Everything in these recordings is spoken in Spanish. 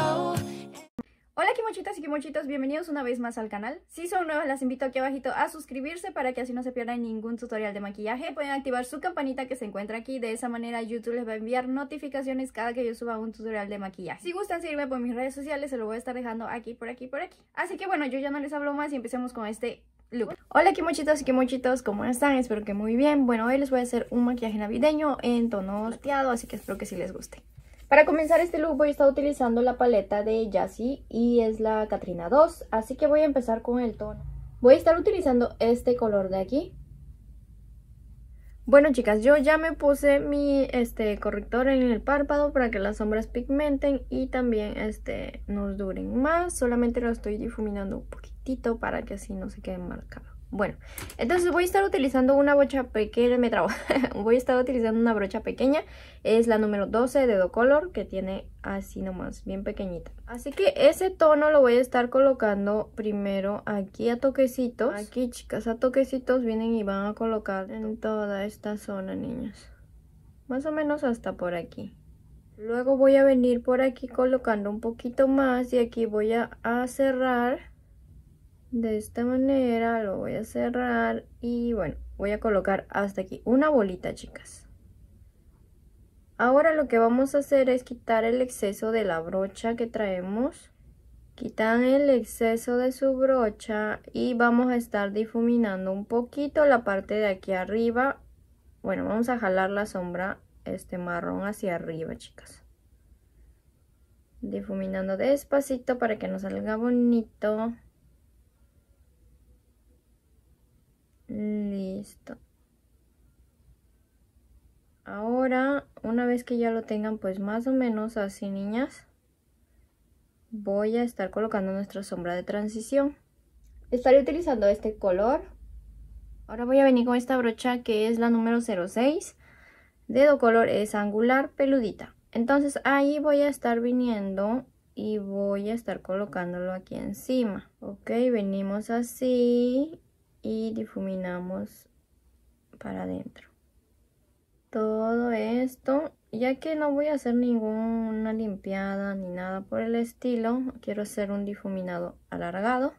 Oh. Hola kimochitas y kimochitos, bienvenidos una vez más al canal. Si son nuevas, las invito aquí abajito a suscribirse para que así no se pierdan ningún tutorial de maquillaje. Pueden activar su campanita que se encuentra aquí, de esa manera YouTube les va a enviar notificaciones cada que yo suba un tutorial de maquillaje. Si gustan seguirme por mis redes sociales, se lo voy a estar dejando aquí, por aquí, por aquí. Así que bueno, yo ya no les hablo más y empecemos con este Look. Hola kimochitos y kimochitos, ¿cómo están? Espero que muy bien. Bueno, hoy les voy a hacer un maquillaje navideño en tono plateado, así que espero que sí les guste. Para comenzar este look voy a estar utilizando la paleta de Yassi y es la Katrina 2, así que voy a empezar con el tono. Voy a estar utilizando este color de aquí. Bueno chicas, yo ya me puse mi este, corrector en el párpado para que las sombras pigmenten y también este, nos duren más. Solamente lo estoy difuminando un poquitito para que así no se queden marcados. Bueno, entonces voy a estar utilizando una brocha pequeña, me trabo, voy a estar utilizando una brocha pequeña, es la número 12 de Color, que tiene así nomás, bien pequeñita. Así que ese tono lo voy a estar colocando primero aquí a toquecitos, aquí chicas, a toquecitos vienen y van a colocar en toda esta zona, niños Más o menos hasta por aquí. Luego voy a venir por aquí colocando un poquito más y aquí voy a cerrar de esta manera lo voy a cerrar y bueno voy a colocar hasta aquí una bolita chicas ahora lo que vamos a hacer es quitar el exceso de la brocha que traemos quitan el exceso de su brocha y vamos a estar difuminando un poquito la parte de aquí arriba bueno vamos a jalar la sombra este marrón hacia arriba chicas difuminando despacito para que nos salga bonito Listo. Ahora, una vez que ya lo tengan pues más o menos así, niñas, voy a estar colocando nuestra sombra de transición. Estaré utilizando este color. Ahora voy a venir con esta brocha que es la número 06. Dedo color es angular peludita. Entonces ahí voy a estar viniendo y voy a estar colocándolo aquí encima. Ok, venimos así y difuminamos para adentro. Todo esto, ya que no voy a hacer ninguna limpiada ni nada por el estilo, quiero hacer un difuminado alargado,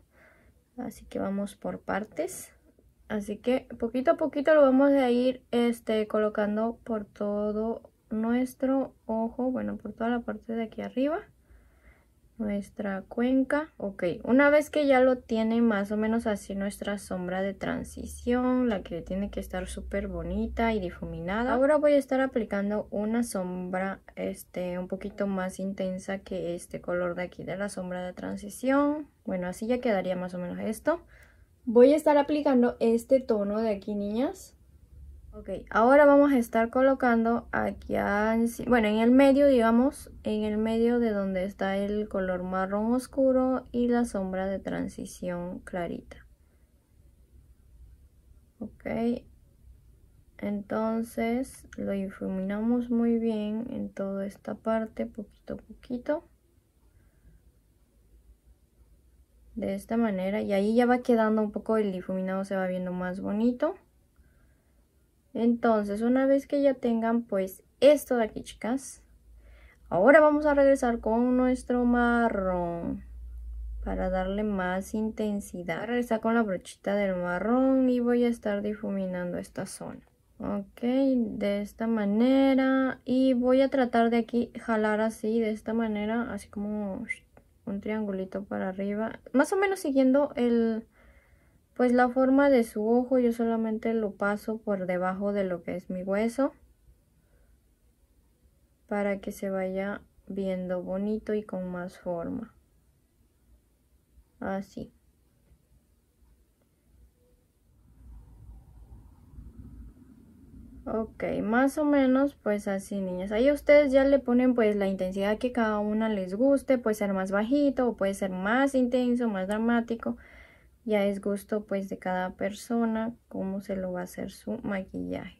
así que vamos por partes. Así que poquito a poquito lo vamos a ir este, colocando por todo nuestro ojo, bueno, por toda la parte de aquí arriba nuestra cuenca. Ok, una vez que ya lo tiene más o menos así nuestra sombra de transición, la que tiene que estar súper bonita y difuminada. Ahora voy a estar aplicando una sombra este, un poquito más intensa que este color de aquí de la sombra de transición. Bueno, así ya quedaría más o menos esto. Voy a estar aplicando este tono de aquí, niñas. Ok, ahora vamos a estar colocando aquí, bueno, en el medio, digamos, en el medio de donde está el color marrón oscuro y la sombra de transición clarita. Ok, entonces lo difuminamos muy bien en toda esta parte, poquito a poquito. De esta manera, y ahí ya va quedando un poco el difuminado, se va viendo más bonito. Entonces, una vez que ya tengan pues esto de aquí, chicas, ahora vamos a regresar con nuestro marrón para darle más intensidad. Voy regresar con la brochita del marrón y voy a estar difuminando esta zona. Ok, de esta manera y voy a tratar de aquí jalar así, de esta manera, así como un triangulito para arriba. Más o menos siguiendo el, pues la forma de su ojo yo solamente lo paso por debajo de lo que es mi hueso para que se vaya viendo bonito y con más forma así ok más o menos pues así niñas ahí ustedes ya le ponen pues la intensidad que cada una les guste puede ser más bajito o puede ser más intenso más dramático ya es gusto pues de cada persona cómo se lo va a hacer su maquillaje.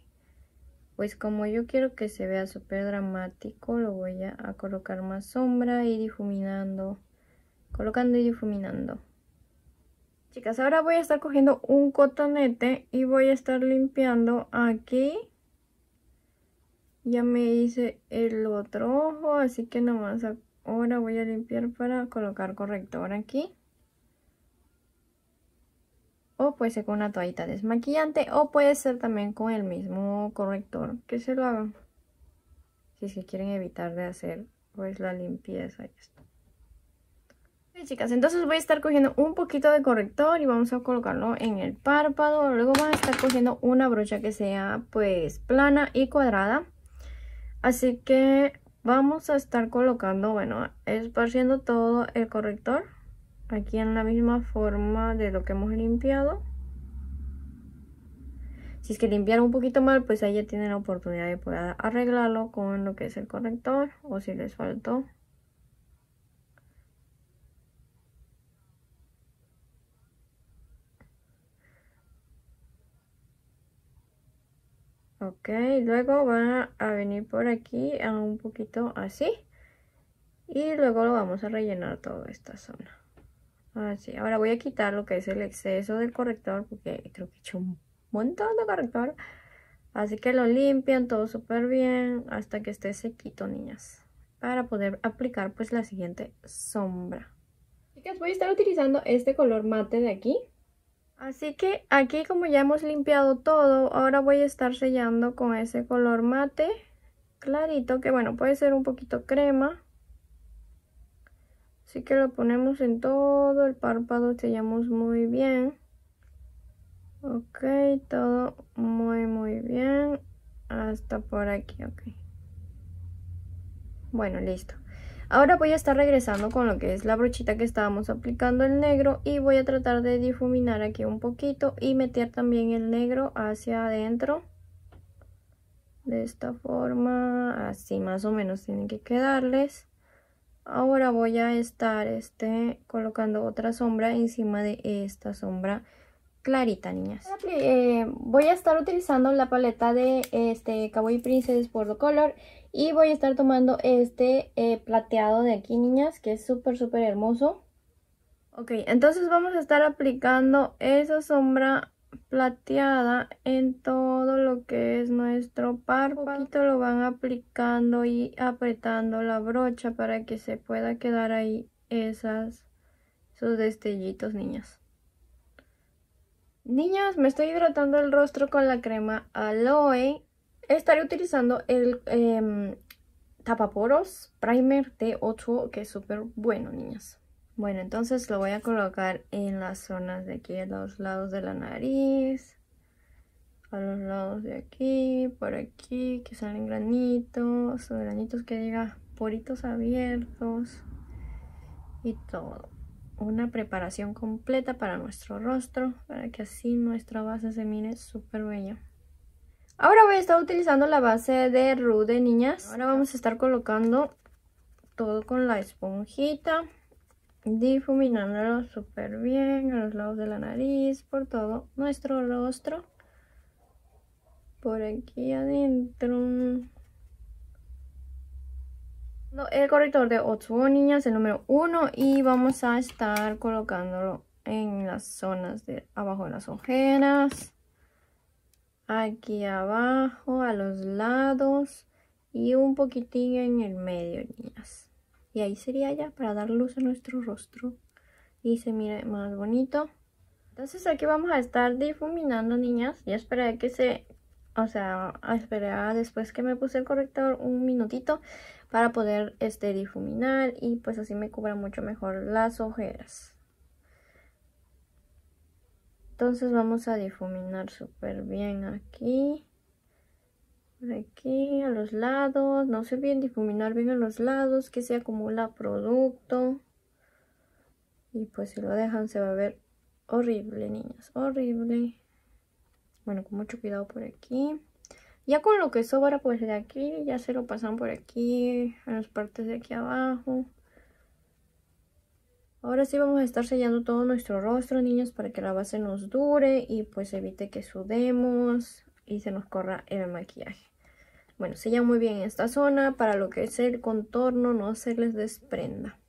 Pues como yo quiero que se vea súper dramático, lo voy a colocar más sombra y difuminando, colocando y difuminando. Chicas, ahora voy a estar cogiendo un cotonete y voy a estar limpiando aquí. Ya me hice el otro ojo, así que nada más ahora voy a limpiar para colocar corrector aquí o puede ser con una toallita desmaquillante o puede ser también con el mismo corrector que se lo hagan si es que quieren evitar de hacer pues la limpieza y esto chicas entonces voy a estar cogiendo un poquito de corrector y vamos a colocarlo en el párpado luego van a estar cogiendo una brocha que sea pues plana y cuadrada así que vamos a estar colocando bueno esparciendo todo el corrector aquí en la misma forma de lo que hemos limpiado si es que limpiaron un poquito mal pues ahí ya tienen la oportunidad de poder arreglarlo con lo que es el corrector o si les faltó ok luego van a venir por aquí un poquito así y luego lo vamos a rellenar toda esta zona Ahora ahora voy a quitar lo que es el exceso del corrector porque creo que he hecho un montón de corrector. Así que lo limpian todo súper bien hasta que esté sequito, niñas. Para poder aplicar pues la siguiente sombra. Chicas, voy a estar utilizando este color mate de aquí. Así que aquí como ya hemos limpiado todo, ahora voy a estar sellando con ese color mate clarito, que bueno, puede ser un poquito crema. Así que lo ponemos en todo el párpado, sellamos muy bien. Ok, todo muy muy bien. Hasta por aquí, ok. Bueno, listo. Ahora voy a estar regresando con lo que es la brochita que estábamos aplicando el negro y voy a tratar de difuminar aquí un poquito y meter también el negro hacia adentro. De esta forma, así más o menos tienen que quedarles ahora voy a estar este, colocando otra sombra encima de esta sombra clarita, niñas. Ah, eh, voy a estar utilizando la paleta de este Cowboy Princess The Color y voy a estar tomando este eh, plateado de aquí, niñas, que es súper, súper hermoso. Ok, entonces vamos a estar aplicando esa sombra plateada en todo lo que es nuestro párpado. lo van aplicando y apretando la brocha para que se pueda quedar ahí esas, esos destellitos, niñas. Niñas, me estoy hidratando el rostro con la crema Aloe. Estaré utilizando el em, tapaporos primer T8, que es súper bueno, niñas. Bueno, entonces lo voy a colocar en las zonas de aquí, a los lados de la nariz, a los lados de aquí, por aquí, que salen granitos, o granitos que diga poritos abiertos y todo. Una preparación completa para nuestro rostro, para que así nuestra base se mire súper bella. Ahora voy a estar utilizando la base de Rude, niñas. Ahora vamos a estar colocando todo con la esponjita difuminándolo súper bien a los lados de la nariz, por todo nuestro rostro, por aquí adentro. El corrector de Otsuo Niñas, el número uno y vamos a estar colocándolo en las zonas de abajo de las ojeras, aquí abajo, a los lados y un poquitín en el medio, niñas y ahí sería ya para dar luz a nuestro rostro y se mire más bonito. Entonces aquí vamos a estar difuminando, niñas. Ya esperé que se... O sea, esperé después que me puse el corrector un minutito para poder este, difuminar y pues así me cubra mucho mejor las ojeras. Entonces vamos a difuminar súper bien aquí. Por aquí, a los lados. No se bien difuminar bien a los lados, que se acumula producto. Y pues si lo dejan se va a ver horrible, niñas. Horrible. Bueno, con mucho cuidado por aquí. Ya con lo que sobra, pues de aquí, ya se lo pasan por aquí, A las partes de aquí abajo. Ahora sí vamos a estar sellando todo nuestro rostro, niñas, para que la base nos dure y pues evite que sudemos y se nos corra el maquillaje. Bueno, sella muy bien esta zona para lo que es el contorno, no hacerles desprenda.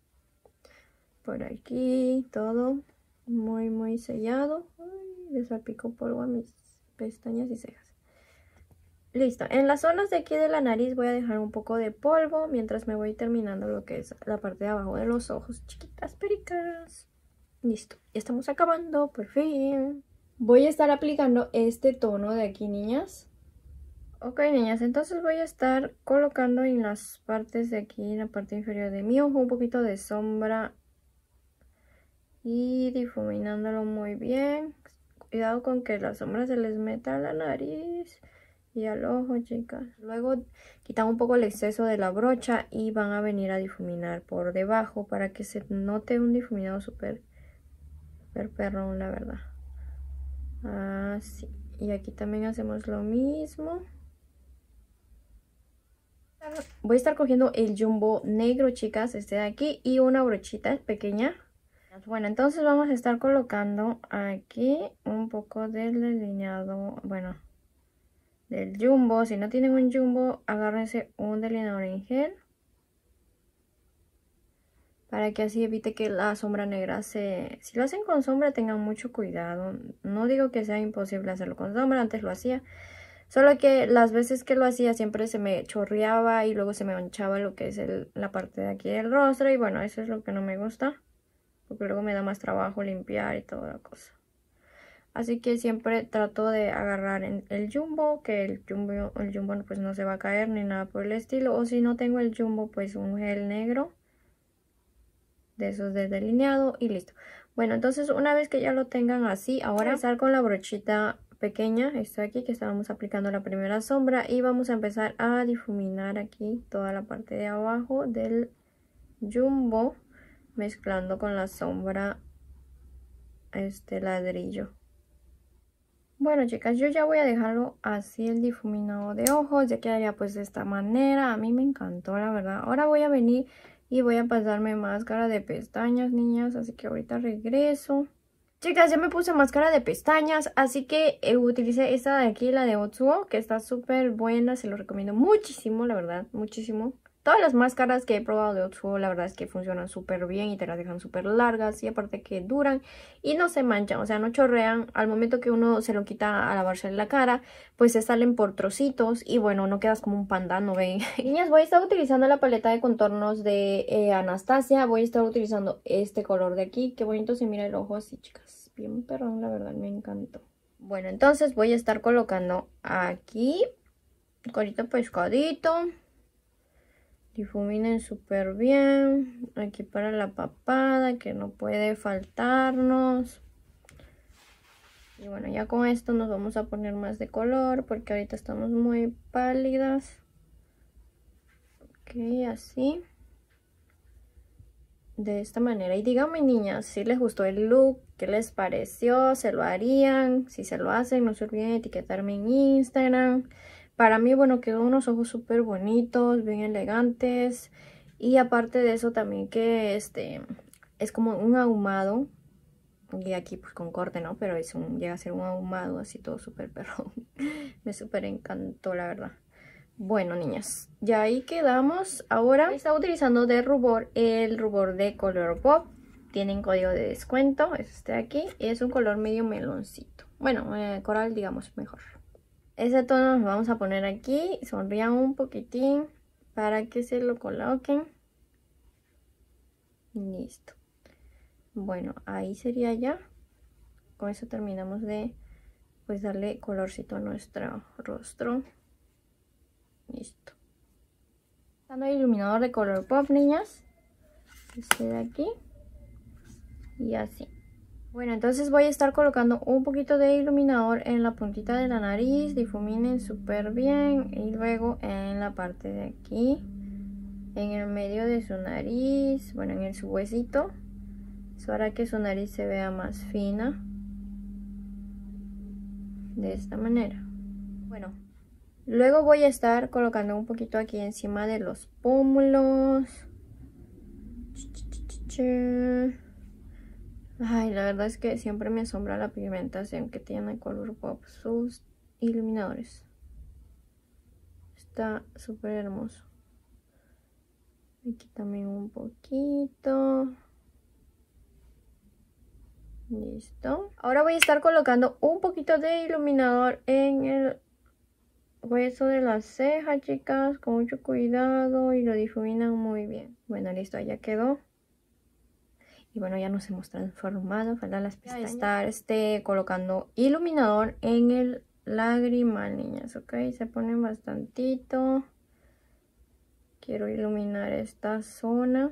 Por aquí todo muy muy sellado. les polvo a mis pestañas y cejas. Listo, en las zonas de aquí de la nariz voy a dejar un poco de polvo mientras me voy terminando lo que es la parte de abajo de los ojos. Chiquitas pericas. Listo, ya estamos acabando, por fin. Voy a estar aplicando este tono de aquí, niñas. Ok, niñas, entonces voy a estar colocando en las partes de aquí, en la parte inferior de mi ojo, un poquito de sombra. Y difuminándolo muy bien. Cuidado con que la sombra se les meta a la nariz y al ojo, chicas. Luego quitan un poco el exceso de la brocha y van a venir a difuminar por debajo para que se note un difuminado súper, súper perrón, la verdad. Así. Ah, y aquí también hacemos lo mismo. Voy a estar cogiendo el jumbo negro, chicas, este de aquí, y una brochita pequeña. Bueno, entonces vamos a estar colocando aquí un poco del delineado, bueno, del jumbo. Si no tienen un jumbo, agárrense un delineador en gel para que así evite que la sombra negra se... Si lo hacen con sombra tengan mucho cuidado, no digo que sea imposible hacerlo con sombra, antes lo hacía, solo que las veces que lo hacía siempre se me chorreaba y luego se me manchaba lo que es la parte de aquí del rostro y bueno, eso es lo que no me gusta, porque luego me da más trabajo limpiar y toda la cosa. Así que siempre trato de agarrar el jumbo, que el jumbo, el jumbo pues no se va a caer ni nada por el estilo. O si no tengo el jumbo, pues un gel negro de esos de delineado y listo. Bueno, entonces una vez que ya lo tengan así, ahora empezar con la brochita pequeña, esto aquí que estábamos aplicando la primera sombra y vamos a empezar a difuminar aquí toda la parte de abajo del jumbo mezclando con la sombra este ladrillo. Bueno chicas, yo ya voy a dejarlo así el difuminado de ojos, ya quedaría pues de esta manera, a mí me encantó la verdad. Ahora voy a venir y voy a pasarme máscara de pestañas, niñas. Así que ahorita regreso. Chicas, ya me puse máscara de pestañas, así que eh, utilicé esta de aquí, la de Otsuo, que está súper buena, se lo recomiendo muchísimo, la verdad, muchísimo. Todas las máscaras que he probado de Otsuo la verdad es que funcionan súper bien y te las dejan súper largas y aparte que duran y no se manchan, o sea, no chorrean. Al momento que uno se lo quita a lavarse la cara, pues se salen por trocitos y bueno, no quedas como un No ven. Niñas, voy a estar utilizando la paleta de contornos de eh, Anastasia, voy a estar utilizando este color de aquí. Qué bonito se mira el ojo así, chicas. Bien perrón, la verdad, me encantó. Bueno, entonces voy a estar colocando aquí, corito pescadito difuminen súper bien. Aquí para la papada que no puede faltarnos. Y bueno, ya con esto nos vamos a poner más de color porque ahorita estamos muy pálidas. Ok, así. De esta manera. Y díganme, niñas, si les gustó el look, qué les pareció, se lo harían, si se lo hacen, no se olviden etiquetarme en Instagram. Para mí, bueno, quedó unos ojos súper bonitos, bien elegantes. Y aparte de eso también que este es como un ahumado. Y aquí pues con corte, ¿no? Pero es un, llega a ser un ahumado así todo súper perro. Me súper encantó, la verdad. Bueno, niñas, ya ahí quedamos. Ahora está utilizando de rubor el rubor de color pop. Tienen código de descuento, este de aquí. Es un color medio meloncito. Bueno, eh, coral, digamos, mejor. Ese tono lo vamos a poner aquí. sonría un poquitín para que se lo coloquen. Listo. Bueno, ahí sería ya. Con eso terminamos de pues darle colorcito a nuestro rostro. Listo. Dando el iluminador de color pop, niñas. Este de aquí. Y así. Bueno, entonces voy a estar colocando un poquito de iluminador en la puntita de la nariz, difuminen súper bien y luego en la parte de aquí, en el medio de su nariz, bueno, en el su huesito. Eso hará que su nariz se vea más fina. De esta manera. Bueno, luego voy a estar colocando un poquito aquí encima de los pómulos. Ch Ay, la verdad es que siempre me asombra la pigmentación que tiene Color Pop sus iluminadores. Está súper hermoso. Aquí también un poquito. Listo. Ahora voy a estar colocando un poquito de iluminador en el hueso de la ceja, chicas. Con mucho cuidado y lo difuminan muy bien. Bueno, listo, ya quedó y bueno ya nos hemos transformado falta las pestañas estar este colocando iluminador en el lagrimal niñas ok se ponen bastantito quiero iluminar esta zona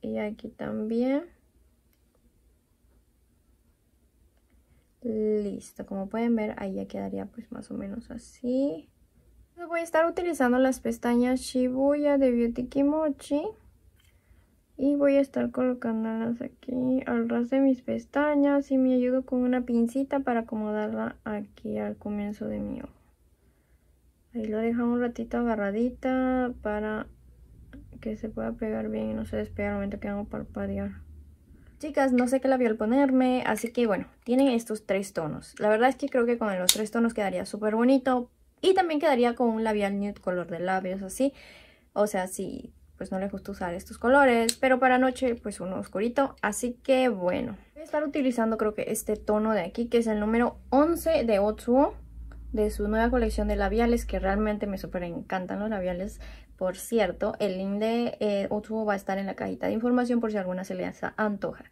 y aquí también listo como pueden ver ahí ya quedaría pues más o menos así voy a estar utilizando las pestañas Shibuya de Beauty Kimochi y voy a estar colocándolas aquí al ras de mis pestañas y me ayudo con una pincita para acomodarla aquí al comienzo de mi ojo. Ahí lo dejo un ratito agarradita para que se pueda pegar bien y no se despegue al momento que hago parpadear. Chicas, no sé qué labial ponerme, así que bueno, tienen estos tres tonos. La verdad es que creo que con los tres tonos quedaría súper bonito y también quedaría con un labial nude color de labios así. O sea, si pues no les gusta usar estos colores, pero para noche pues uno oscurito, así que bueno. Voy a estar utilizando creo que este tono de aquí, que es el número 11 de Otsuo, de su nueva colección de labiales, que realmente me súper encantan los labiales, por cierto. El link de eh, Otsuo va a estar en la cajita de información por si alguna se le antoja.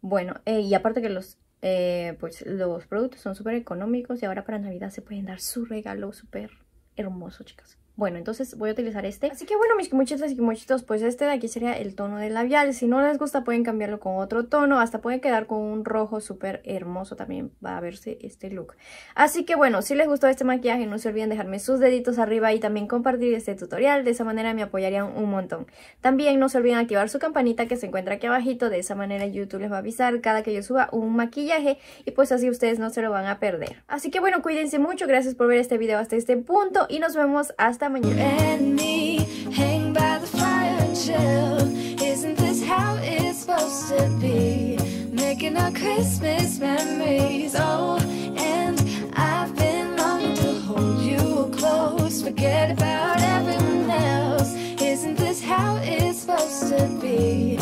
Bueno, eh, y aparte que los eh, pues los productos son súper económicos y ahora para Navidad se pueden dar su regalo súper hermoso, chicas. Bueno, entonces voy a utilizar este. Así que bueno, mis quimuchitos y quimuchitos, pues este de aquí sería el tono del labial. Si no les gusta pueden cambiarlo con otro tono, hasta pueden quedar con un rojo súper hermoso también va a verse este look. Así que bueno, si les gustó este maquillaje no se olviden dejarme sus deditos arriba y también compartir este tutorial, de esa manera me apoyarían un montón. También no se olviden activar su campanita que se encuentra aquí abajito, de esa manera YouTube les va a avisar cada que yo suba un maquillaje y pues así ustedes no se lo van a perder. Así que bueno, cuídense mucho, gracias por ver este video hasta este punto y nos vemos hasta them when you me. Hang by the fire and chill. Isn't this how it's supposed to be? Making our Christmas memories. Oh, and I've been longing to hold you close. Forget about everyone else. Isn't this how it's supposed to be?